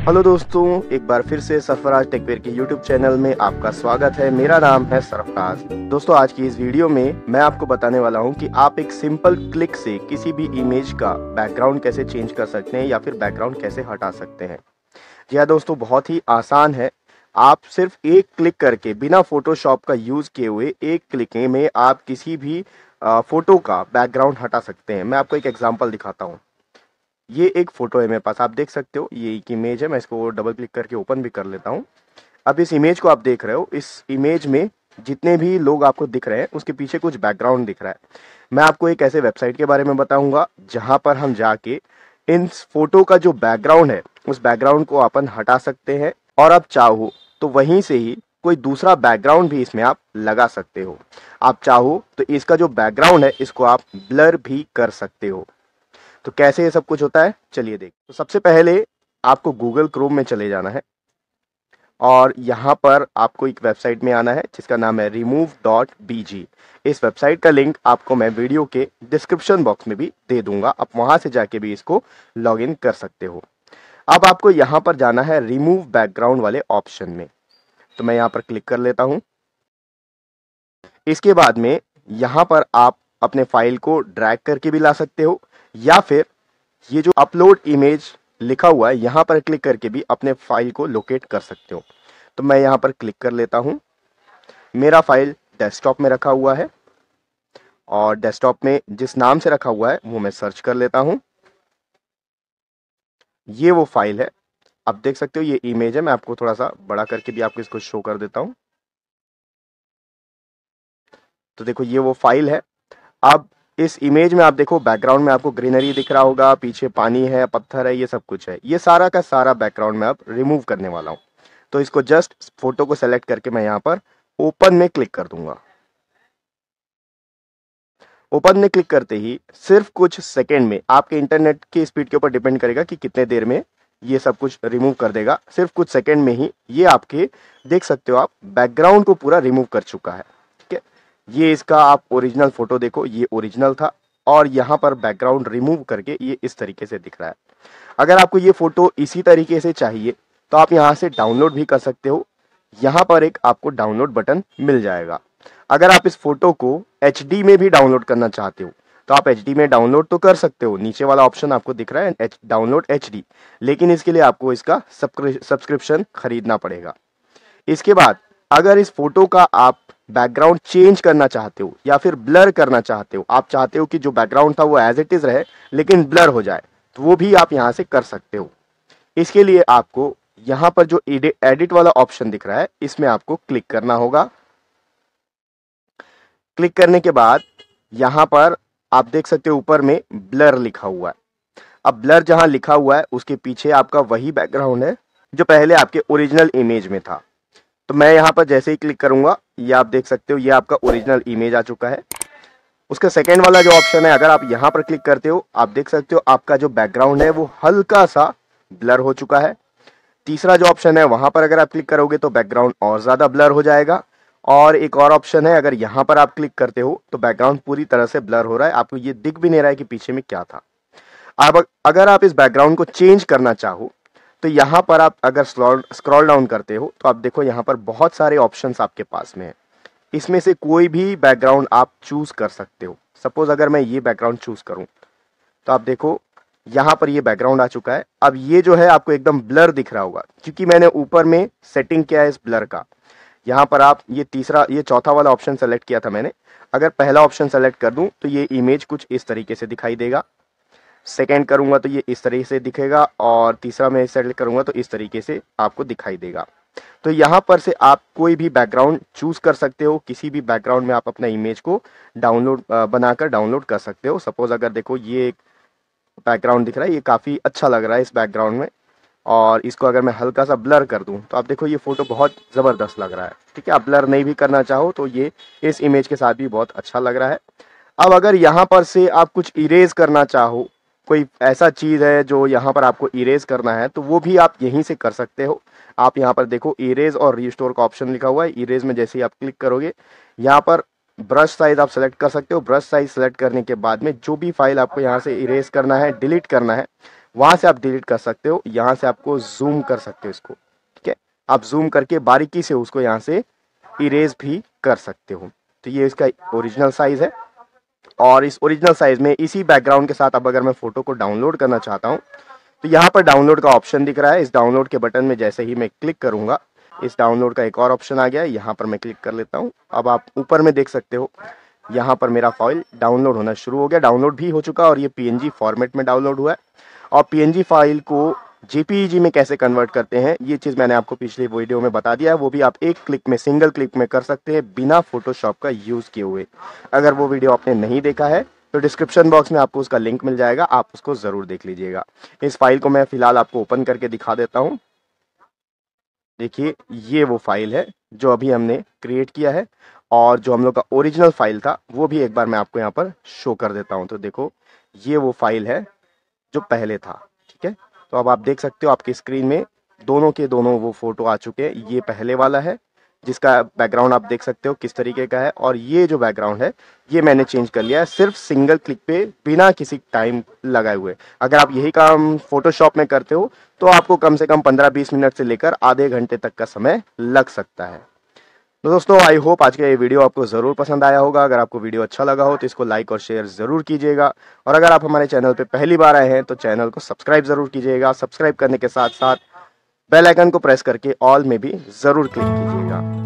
hello दोस्तों एक बार फिर से सरफराज टेकवेयर के यूट्यूब चैनल में आपका स्वागत है मेरा नाम है सरफराज दोस्तों आज की इस वीडियो में मैं आपको बताने वाला हूं कि आप एक सिंपल क्लिक से किसी भी इमेज का बैकग्राउंड कैसे चेंज कर सकते हैं या फिर बैकग्राउंड कैसे हटा सकते हैं यह हाँ दोस्तों बहुत ही आसान है आप सिर्फ एक क्लिक करके बिना फोटोशॉप का यूज़ किए हुए एक क्लिक में आप किसी भी फ़ोटो का बैकग्राउंड हटा सकते हैं मैं आपको एक एग्जाम्पल दिखाता हूँ ये एक फ़ोटो है मेरे पास आप देख सकते हो ये एक इमेज है मैं इसको डबल क्लिक करके ओपन भी कर लेता हूँ अब इस इमेज को आप देख रहे हो इस इमेज में जितने भी लोग आपको दिख रहे हैं उसके पीछे कुछ बैकग्राउंड दिख रहा है मैं आपको एक ऐसे वेबसाइट के बारे में बताऊंगा जहां पर हम जाके इन फोटो का जो बैकग्राउंड है उस बैकग्राउंड को अपन हटा सकते हैं और आप चाहो तो वहीं से ही कोई दूसरा बैकग्राउंड भी इसमें आप लगा सकते हो आप चाहो तो इसका जो बैकग्राउंड है इसको आप ब्लर भी कर सकते हो तो कैसे ये सब कुछ होता है चलिए देख तो सबसे पहले आपको गूगल क्रोम में चले जाना है और यहाँ पर आपको एक वेबसाइट में आना है जिसका नाम है रिमूव डॉट बी जी इस वेबसाइट का लिंक आपको मैं वीडियो के डिस्क्रिप्शन बॉक्स में भी दे दूंगा आप वहाँ से जाके भी इसको लॉग इन कर सकते हो अब आपको यहाँ पर जाना है रिमूव बैकग्राउंड वाले ऑप्शन में तो मैं यहाँ पर क्लिक कर लेता हूँ इसके बाद में यहाँ पर आप अपने फाइल को ड्रैग करके भी ला सकते हो या फिर ये जो अपलोड इमेज लिखा हुआ है यहां पर क्लिक करके भी अपने फाइल को लोकेट कर सकते हो तो मैं यहां पर क्लिक कर लेता हूं मेरा फाइल डेस्कटॉप में रखा हुआ है और डेस्कटॉप में जिस नाम से रखा हुआ है वो मैं सर्च कर लेता हूं ये वो फाइल है आप देख सकते हो ये इमेज है मैं आपको थोड़ा सा बड़ा करके भी आपको इसको शो कर देता हूं तो देखो ये वो फाइल है अब इस इमेज में आप देखो बैकग्राउंड में आपको ग्रीनरी दिख रहा होगा पीछे पानी है पत्थर है ये सब कुछ है ये सारा का सारा बैकग्राउंड में आप रिमूव करने वाला हूँ तो इसको जस्ट फोटो को सेलेक्ट करके मैं यहाँ पर ओपन में क्लिक कर दूंगा ओपन में क्लिक करते ही सिर्फ कुछ सेकेंड में आपके इंटरनेट की स्पीड के ऊपर डिपेंड करेगा कि कितने देर में ये सब कुछ रिमूव कर देगा सिर्फ कुछ सेकेंड में ही ये आपके देख सकते हो आप बैकग्राउंड को पूरा रिमूव कर चुका है ये इसका आप ओरिजिनल फ़ोटो देखो ये ओरिजिनल था और यहाँ पर बैकग्राउंड रिमूव करके ये इस तरीके से दिख रहा है अगर आपको ये फ़ोटो इसी तरीके से चाहिए तो आप यहाँ से डाउनलोड भी कर सकते हो यहाँ पर एक आपको डाउनलोड बटन मिल जाएगा अगर आप इस फोटो को एच में भी डाउनलोड करना चाहते हो तो आप एच में डाउनलोड तो कर सकते हो नीचे वाला ऑप्शन आपको दिख रहा है एच डाउनलोड एच लेकिन इसके लिए आपको इसका सब्सक्रिप्शन खरीदना पड़ेगा इसके बाद अगर इस फोटो का आप बैकग्राउंड चेंज करना चाहते हो या फिर ब्लर करना चाहते हो आप चाहते हो कि जो बैकग्राउंड था वो एज इट इज़ रहे लेकिन ब्लर हो जाए तो वो भी आप यहाँ से कर सकते हो इसके लिए आपको यहाँ पर जो एडिट वाला ऑप्शन दिख रहा है इसमें आपको क्लिक करना होगा क्लिक करने के बाद यहाँ पर आप देख सकते हो ऊपर में ब्लर लिखा हुआ है अब ब्लर जहां लिखा हुआ है उसके पीछे आपका वही बैकग्राउंड है जो पहले आपके ओरिजिनल इमेज में था तो मैं यहां पर जैसे ही क्लिक करूंगा ये आप देख सकते हो ये आपका ओरिजिनल इमेज आ चुका है उसका सेकेंड वाला जो ऑप्शन है अगर आप यहाँ पर क्लिक करते हो आप देख सकते हो आपका जो बैकग्राउंड है वो हल्का सा ब्लर हो चुका है तीसरा जो ऑप्शन है वहाँ पर अगर आप क्लिक करोगे तो बैकग्राउंड और ज़्यादा ब्लर हो जाएगा और एक और ऑप्शन है अगर यहाँ पर आप क्लिक करते हो तो बैकग्राउंड पूरी तरह से ब्लर हो रहा है आपको ये दिख भी नहीं रहा है कि पीछे में क्या था अब अगर आप इस बैकग्राउंड को चेंज करना चाहो तो यहाँ पर आप अगर स्क्रॉल डाउन करते हो तो आप देखो यहाँ पर बहुत सारे ऑप्शंस आपके पास में है इसमें से कोई भी बैकग्राउंड आप चूज़ कर सकते हो सपोज़ अगर मैं ये बैकग्राउंड चूज़ करूँ तो आप देखो यहाँ पर ये बैकग्राउंड आ चुका है अब ये जो है आपको एकदम ब्लर दिख रहा होगा क्योंकि मैंने ऊपर में सेटिंग किया है इस ब्लर का यहाँ पर आप ये तीसरा ये चौथा वाला ऑप्शन सेलेक्ट किया था मैंने अगर पहला ऑप्शन सेलेक्ट कर दूं तो ये इमेज कुछ इस तरीके से दिखाई देगा सेकेंड करूँगा तो ये इस तरीके से दिखेगा और तीसरा मैं सेलेक्ट करूँगा तो इस तरीके से आपको दिखाई देगा तो यहाँ पर से आप कोई भी बैकग्राउंड चूज कर सकते हो किसी भी बैकग्राउंड में आप अपना इमेज को डाउनलोड बनाकर डाउनलोड कर सकते हो सपोज अगर देखो ये एक बैकग्राउंड दिख रहा है ये काफ़ी अच्छा लग रहा है इस बैकग्राउंड में और इसको अगर मैं हल्का सा ब्लर कर दूं तो आप देखो ये फ़ोटो बहुत ज़बरदस्त लग रहा है ठीक है आप ब्लर नहीं भी करना चाहो तो ये इस इमेज के साथ भी बहुत अच्छा लग रहा है अब अगर यहाँ पर से आप कुछ इरेज करना चाहो कोई ऐसा चीज़ है जो यहाँ पर आपको इरेज करना है तो वो भी आप यहीं से कर सकते हो आप यहाँ पर देखो इरेज और रीस्टोर का ऑप्शन लिखा हुआ है इरेज में जैसे ही आप क्लिक करोगे यहाँ पर ब्रश साइज आप सेलेक्ट कर सकते हो ब्रश साइज सेलेक्ट करने के बाद में जो भी फाइल आपको यहाँ से इरेज करना है डिलीट करना है वहाँ से आप डिलीट कर सकते हो यहाँ से आपको जूम कर सकते हो इसको ठीक है आप जूम करके बारीकी से उसको यहाँ से इरेज भी कर सकते हो तो ये इसका ओरिजिनल साइज़ है और इस ओरिजिनल साइज़ में इसी बैकग्राउंड के साथ अब अगर मैं फ़ोटो को डाउनलोड करना चाहता हूँ तो यहाँ पर डाउनलोड का ऑप्शन दिख रहा है इस डाउनलोड के बटन में जैसे ही मैं क्लिक करूंगा इस डाउनलोड का एक और ऑप्शन आ गया यहाँ पर मैं क्लिक कर लेता हूँ अब आप ऊपर में देख सकते हो यहाँ पर मेरा फाइल डाउनलोड होना शुरू हो गया डाउनलोड भी हो चुका और ये पी फॉर्मेट में डाउनलोड हुआ है और पी फाइल को जी e में कैसे कन्वर्ट करते हैं ये चीज़ मैंने आपको पिछले वीडियो में बता दिया है वो भी आप एक क्लिक में सिंगल क्लिक में कर सकते हैं बिना फोटोशॉप का यूज़ किए हुए अगर वो वीडियो आपने नहीं देखा है तो डिस्क्रिप्शन बॉक्स में आपको उसका लिंक मिल जाएगा आप उसको ज़रूर देख लीजिएगा इस फाइल को मैं फ़िलहाल आपको ओपन करके दिखा देता हूँ देखिए ये वो फाइल है जो अभी हमने क्रिएट किया है और जो हम लोग का ओरिजिनल फाइल था वो भी एक बार मैं आपको यहाँ पर शो कर देता हूँ तो देखो ये वो फाइल है जो पहले था ठीक है तो अब आप देख सकते हो आपके स्क्रीन में दोनों के दोनों वो फ़ोटो आ चुके हैं ये पहले वाला है जिसका बैकग्राउंड आप देख सकते हो किस तरीके का है और ये जो बैकग्राउंड है ये मैंने चेंज कर लिया है सिर्फ सिंगल क्लिक पे बिना किसी टाइम लगाए हुए अगर आप यही काम फोटोशॉप में करते हो तो आपको कम से कम 15-20 मिनट से लेकर आधे घंटे तक का समय लग सकता है तो दोस्तों आई होप आज का ये वीडियो आपको ज़रूर पसंद आया होगा अगर आपको वीडियो अच्छा लगा हो तो इसको लाइक और शेयर ज़रूर कीजिएगा और अगर आप हमारे चैनल पर पहली बार आए हैं तो चैनल को सब्सक्राइब ज़रूर कीजिएगा सब्सक्राइब करने के साथ साथ बेल आइकन को प्रेस करके ऑल में भी ज़रूर क्लिक कीजिएगा